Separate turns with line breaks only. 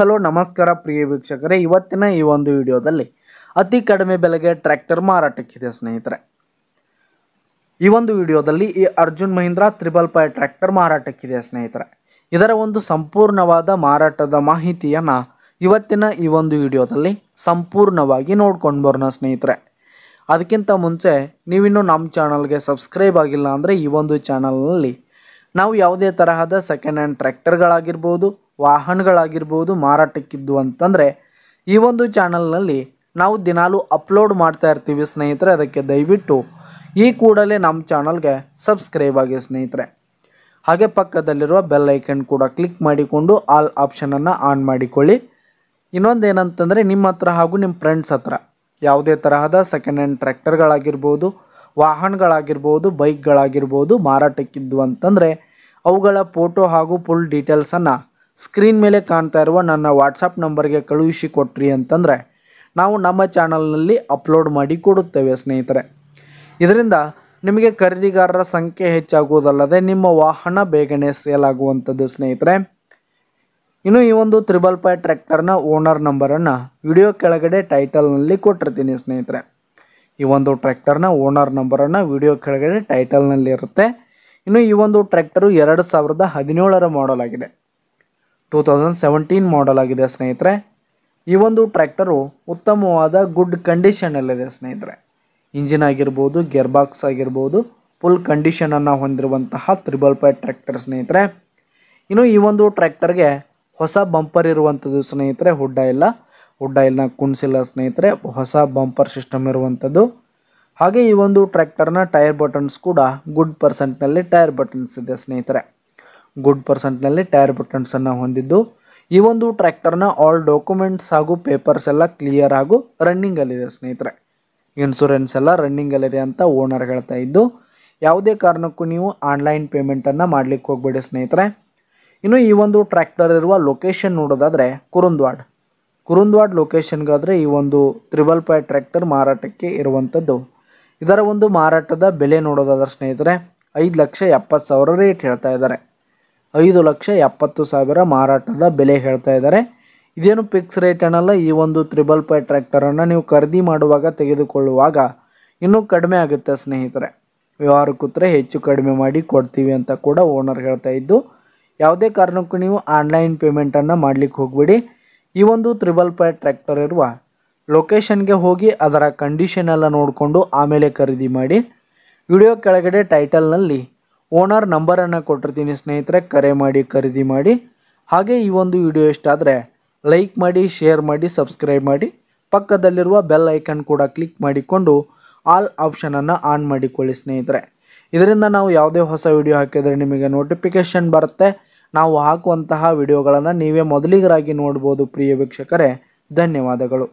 hello ನಮಸ್ಕಾರ ಪ್ರಿಯ ವೀಕ್ಷಕರೇ ಇವತ್ತಿನ ಈ ಒಂದು ವಿಡಿಯೋದಲ್ಲಿ ಅತಿ ಕಡಿಮೆ ಬೆಲೆಗೆ ಟ್ರ್ಯಾಕ್ಟರ್ ಮಾರಾಟಕ್ಕಿದೆ ಸ್ನೇಹಿತರೆ ಈ ಒಂದು ವಿಡಿಯೋದಲ್ಲಿ ಈ Arjun Mahindra triple five tractor ಮಾರಾಟಕ್ಕಿದೆ ಸ್ನೇಹಿತರೆ ಇದರ ಒಂದು ಸಂಪೂರ್ಣವಾದ ಮಾರಾಟದ ಮಾಹಿತಿಯನ್ನು ಇವತ್ತಿನ ಈ ಒಂದು ವಿಡಿಯೋದಲ್ಲಿ ಸಂಪೂರ್ಣವಾಗಿ ನೋಡ್ಕೊಂಡು ಬರೋಣ ಸ್ನೇಹಿತರೆ ಅದಕ್ಕಿಂತ ಮುಂಚೆ ನೀವಿನ್ನೂ ನಮ್ಮ ಚಾನಲ್ಗೆ ಸಬ್ಸ್ಕ್ರೈಬ್ ಆಗಿಲ್ಲ ಅಂದರೆ ಈ ಒಂದು ಚಾನಲ್ನಲ್ಲಿ ನಾವು ಯಾವುದೇ ತರಹದ ಸೆಕೆಂಡ್ ಹ್ಯಾಂಡ್ ಟ್ರ್ಯಾಕ್ಟರ್ಗಳಾಗಿರ್ಬೋದು ವಾಹನಗಳಾಗಿರ್ಬೋದು ಮಾರಾಟಕ್ಕಿದ್ದು ಅಂತಂದರೆ ಈ ಒಂದು ಚಾನಲ್ನಲ್ಲಿ ನಾವು ದಿನಾಲೂ ಅಪ್ಲೋಡ್ ಮಾಡ್ತಾ ಇರ್ತೀವಿ ಸ್ನೇಹಿತರೆ ಅದಕ್ಕೆ ದಯವಿಟ್ಟು ಈ ಕೂಡಲೇ ನಮ್ಮ ಚಾನಲ್ಗೆ ಸಬ್ಸ್ಕ್ರೈಬ್ ಆಗಿ ಸ್ನೇಹಿತರೆ ಹಾಗೆ ಪಕ್ಕದಲ್ಲಿರುವ ಬೆಲ್ ಐಕನ್ ಕೂಡ ಕ್ಲಿಕ್ ಮಾಡಿಕೊಂಡು ಆಲ್ ಆಪ್ಷನನ್ನು ಆನ್ ಮಾಡಿಕೊಳ್ಳಿ ಇನ್ನೊಂದು ಏನಂತಂದರೆ ನಿಮ್ಮ ಹತ್ರ ಹಾಗೂ ನಿಮ್ಮ ಫ್ರೆಂಡ್ಸ್ ಹತ್ರ ಯಾವುದೇ ತರಹದ ಸೆಕೆಂಡ್ ಹ್ಯಾಂಡ್ ಟ್ರ್ಯಾಕ್ಟರ್ಗಳಾಗಿರ್ಬೋದು ವಾಹನಗಳಾಗಿರ್ಬೋದು ಬೈಕ್ಗಳಾಗಿರ್ಬೋದು ಮಾರಾಟಕ್ಕಿದ್ದು ಅಂತಂದರೆ ಅವುಗಳ ಫೋಟೋ ಹಾಗೂ ಫುಲ್ ಡೀಟೇಲ್ಸನ್ನು ಸ್ಕ್ರೀನ್ ಮೇಲೆ ಕಾಣ್ತಾ ಇರುವ ನನ್ನ ವಾಟ್ಸಪ್ ನಂಬರ್ಗೆ ಕಳುಹಿಸಿ ಕೊಟ್ರಿ ಅಂತಂದರೆ ನಾವು ನಮ್ಮ ಚಾನಲ್ನಲ್ಲಿ ಅಪ್ಲೋಡ್ ಮಾಡಿ ಕೊಡುತ್ತೇವೆ ಸ್ನೇಹಿತರೆ ಇದರಿಂದ ನಿಮಗೆ ಖರೀದಿಗಾರರ ಸಂಖ್ಯೆ ಹೆಚ್ಚಾಗುವುದಲ್ಲದೆ ನಿಮ್ಮ ವಾಹನ ಬೇಗನೆ ಸೇಲ್ ಆಗುವಂಥದ್ದು ಸ್ನೇಹಿತರೆ ಇನ್ನು ಈ ಒಂದು ತ್ರಿಬಲ್ ಫೈ ಟ್ರ್ಯಾಕ್ಟರ್ನ ಓನರ್ ನಂಬರನ್ನು ವಿಡಿಯೋ ಕೆಳಗಡೆ ಟೈಟಲ್ನಲ್ಲಿ ಕೊಟ್ಟಿರ್ತೀನಿ ಸ್ನೇಹಿತರೆ ಈ ಒಂದು ಟ್ರ್ಯಾಕ್ಟರ್ನ ಓನರ್ ನಂಬರನ್ನು ವಿಡಿಯೋ ಕೆಳಗಡೆ ಟೈಟಲ್ನಲ್ಲಿರುತ್ತೆ ಇನ್ನು ಈ ಒಂದು ಟ್ರ್ಯಾಕ್ಟರು ಎರಡು ಸಾವಿರದ ಹದಿನೇಳರ ಮಾಡಲ್ ಆಗಿದೆ ಟೂ ತೌಸಂಡ್ ಸೆವೆಂಟೀನ್ ಮಾಡಲ್ ಆಗಿದೆ ಸ್ನೇಹಿತರೆ ಈ ಒಂದು ಟ್ರ್ಯಾಕ್ಟರು ಉತ್ತಮವಾದ ಗುಡ್ ಕಂಡೀಷನಲ್ಲಿದೆ ಸ್ನೇಹಿತರೆ ಇಂಜಿನ್ ಆಗಿರ್ಬೋದು ಗಿಯರ್ ಬಾಕ್ಸ್ ಆಗಿರ್ಬೋದು ಫುಲ್ ಕಂಡೀಷನನ್ನು ಹೊಂದಿರುವಂತಹ ತ್ರಿಬಲ್ ಪೈ ಟ್ರ್ಯಾಕ್ಟರ್ ಸ್ನೇಹಿತರೆ ಇನ್ನು ಈ ಒಂದು ಟ್ರ್ಯಾಕ್ಟರ್ಗೆ ಹೊಸ ಬಂಪರ್ ಇರುವಂಥದ್ದು ಸ್ನೇಹಿತರೆ ಹುಡ್ಡ ಇಲ್ಲ ವುಡ್ ಕುಣಿಸಿಲ್ಲ ಸ್ನೇಹಿತರೆ ಹೊಸ ಬಂಪರ್ ಸಿಸ್ಟಮ್ ಇರುವಂಥದ್ದು ಹಾಗೆ ಈ ಒಂದು ಟ್ರ್ಯಾಕ್ಟರ್ನ ಟೈರ್ ಬಟನ್ಸ್ ಕೂಡ ಗುಡ್ ಪರ್ಸೆಂಟ್ನಲ್ಲಿ ಟೈರ್ ಬಟನ್ಸ್ ಇದೆ ಸ್ನೇಹಿತರೆ ಗುಡ್ ಪರ್ಸೆಂಟ್ನಲ್ಲಿ ಟೈರ್ ಬಟನ್ಸನ್ನು ಹೊಂದಿದ್ದು ಈ ಒಂದು ಟ್ರ್ಯಾಕ್ಟರ್ನ ಆಲ್ ಡಾಕ್ಯುಮೆಂಟ್ಸ್ ಹಾಗೂ ಪೇಪರ್ಸ್ ಎಲ್ಲ ಕ್ಲಿಯರ್ ಹಾಗೂ ರನ್ನಿಂಗಲ್ಲಿದೆ ಸ್ನೇಹಿತರೆ ಇನ್ಶೂರೆನ್ಸ್ ಎಲ್ಲ ರನ್ನಿಂಗಲ್ಲಿದೆ ಅಂತ ಓನರ್ ಹೇಳ್ತಾ ಇದ್ದು ಯಾವುದೇ ಕಾರಣಕ್ಕೂ ನೀವು ಆನ್ಲೈನ್ ಪೇಮೆಂಟನ್ನು ಮಾಡಲಿಕ್ಕೆ ಹೋಗಬೇಡಿ ಸ್ನೇಹಿತರೆ ಇನ್ನು ಈ ಒಂದು ಟ್ರ್ಯಾಕ್ಟರ್ ಇರುವ ಲೊಕೇಶನ್ ನೋಡೋದಾದರೆ ಕುರುಂದ್ವಾಡ್ ಕುರುಂದ್ವಾಡ್ ಲೊಕೇಶನ್ಗಾದರೆ ಈ ಒಂದು ತ್ರಿಬಲ್ ಪೈ ಟ್ರ್ಯಾಕ್ಟರ್ ಮಾರಾಟಕ್ಕೆ ಇರುವಂಥದ್ದು ಇದರ ಒಂದು ಮಾರಾಟದ ಬೆಲೆ ನೋಡೋದಾದ್ರೆ ಸ್ನೇಹಿತರೆ ಐದು ಲಕ್ಷ ಎಪ್ಪತ್ತು ಸಾವಿರ ರೇಟ್ ಹೇಳ್ತಾ ಇದ್ದಾರೆ ಐದು ಲಕ್ಷ ಎಪ್ಪತ್ತು ಸಾವಿರ ಮಾರಾಟದ ಬೆಲೆ ಹೇಳ್ತಾ ಇದ್ದಾರೆ ಇದೇನು ಫಿಕ್ಸ್ ರೇಟ್ ಏನಲ್ಲ ಈ ಒಂದು ತ್ರಿಬಲ್ ಪೈ ಟ್ರ್ಯಾಕ್ಟರನ್ನು ನೀವು ಖರೀದಿ ಮಾಡುವಾಗ ತೆಗೆದುಕೊಳ್ಳುವಾಗ ಇನ್ನೂ ಕಡಿಮೆ ಆಗುತ್ತೆ ಸ್ನೇಹಿತರೆ ವ್ಯವಹಾರ ಕೂತ್ರೆ ಹೆಚ್ಚು ಕಡಿಮೆ ಮಾಡಿ ಕೊಡ್ತೀವಿ ಅಂತ ಕೂಡ ಓನರ್ ಹೇಳ್ತಾ ಇದ್ದು ಯಾವುದೇ ಕಾರಣಕ್ಕೂ ನೀವು ಆನ್ಲೈನ್ ಪೇಮೆಂಟನ್ನು ಮಾಡಲಿಕ್ಕೆ ಹೋಗಬೇಡಿ ಈ ಒಂದು ತ್ರಿಬಲ್ ಪೈ ಟ್ರ್ಯಾಕ್ಟರ್ ಇರುವ ಲೊಕೇಶನ್ಗೆ ಹೋಗಿ ಅದರ ಕಂಡೀಷನ್ ಎಲ್ಲ ನೋಡಿಕೊಂಡು ಆಮೇಲೆ ಖರೀದಿ ಮಾಡಿ ವಿಡಿಯೋ ಕೆಳಗಡೆ ಟೈಟಲ್ನಲ್ಲಿ ಓನರ್ ನಂಬರನ್ನು ಕೊಟ್ಟಿರ್ತೀನಿ ಸ್ನೇಹಿತರೆ ಕರೆ ಮಾಡಿ ಖರೀದಿ ಮಾಡಿ ಹಾಗೆ ಈ ಒಂದು ವಿಡಿಯೋ ಇಷ್ಟಾದರೆ ಲೈಕ್ ಮಾಡಿ ಶೇರ್ ಮಾಡಿ ಸಬ್ಸ್ಕ್ರೈಬ್ ಮಾಡಿ ಪಕ್ಕದಲ್ಲಿರುವ ಬೆಲ್ ಐಕನ್ ಕೂಡ ಕ್ಲಿಕ್ ಮಾಡಿಕೊಂಡು ಆಲ್ ಆಪ್ಷನನ್ನು ಆನ್ ಮಾಡಿಕೊಳ್ಳಿ ಸ್ನೇಹಿತರೆ ಇದರಿಂದ ನಾವು ಯಾವುದೇ ಹೊಸ ವಿಡಿಯೋ ಹಾಕಿದರೆ ನಿಮಗೆ ನೋಟಿಫಿಕೇಷನ್ ಬರುತ್ತೆ ನಾವು ಹಾಕುವಂತಹ ವಿಡಿಯೋಗಳನ್ನು ನೀವೇ ಮೊದಲಿಗರಾಗಿ ನೋಡ್ಬೋದು ಪ್ರಿಯ ವೀಕ್ಷಕರೇ ಧನ್ಯವಾದಗಳು